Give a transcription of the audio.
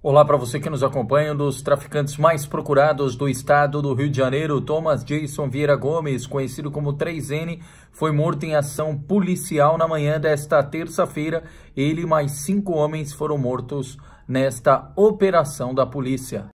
Olá para você que nos acompanha, um dos traficantes mais procurados do estado do Rio de Janeiro, Thomas Jason Vieira Gomes, conhecido como 3N, foi morto em ação policial na manhã desta terça-feira. Ele e mais cinco homens foram mortos nesta operação da polícia.